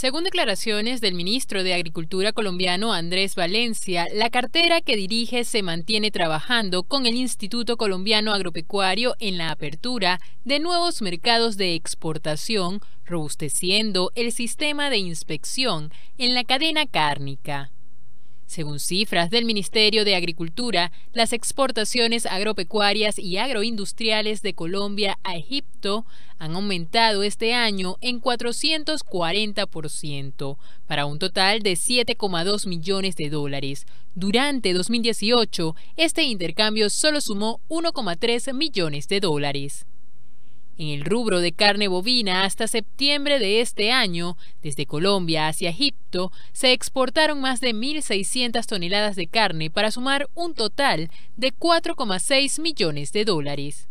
Según declaraciones del ministro de Agricultura colombiano Andrés Valencia, la cartera que dirige se mantiene trabajando con el Instituto Colombiano Agropecuario en la apertura de nuevos mercados de exportación, robusteciendo el sistema de inspección en la cadena cárnica. Según cifras del Ministerio de Agricultura, las exportaciones agropecuarias y agroindustriales de Colombia a Egipto han aumentado este año en 440%, para un total de 7,2 millones de dólares. Durante 2018, este intercambio solo sumó 1,3 millones de dólares en el rubro de carne bovina hasta septiembre de este año, desde Colombia hacia Egipto, se exportaron más de 1.600 toneladas de carne para sumar un total de 4,6 millones de dólares.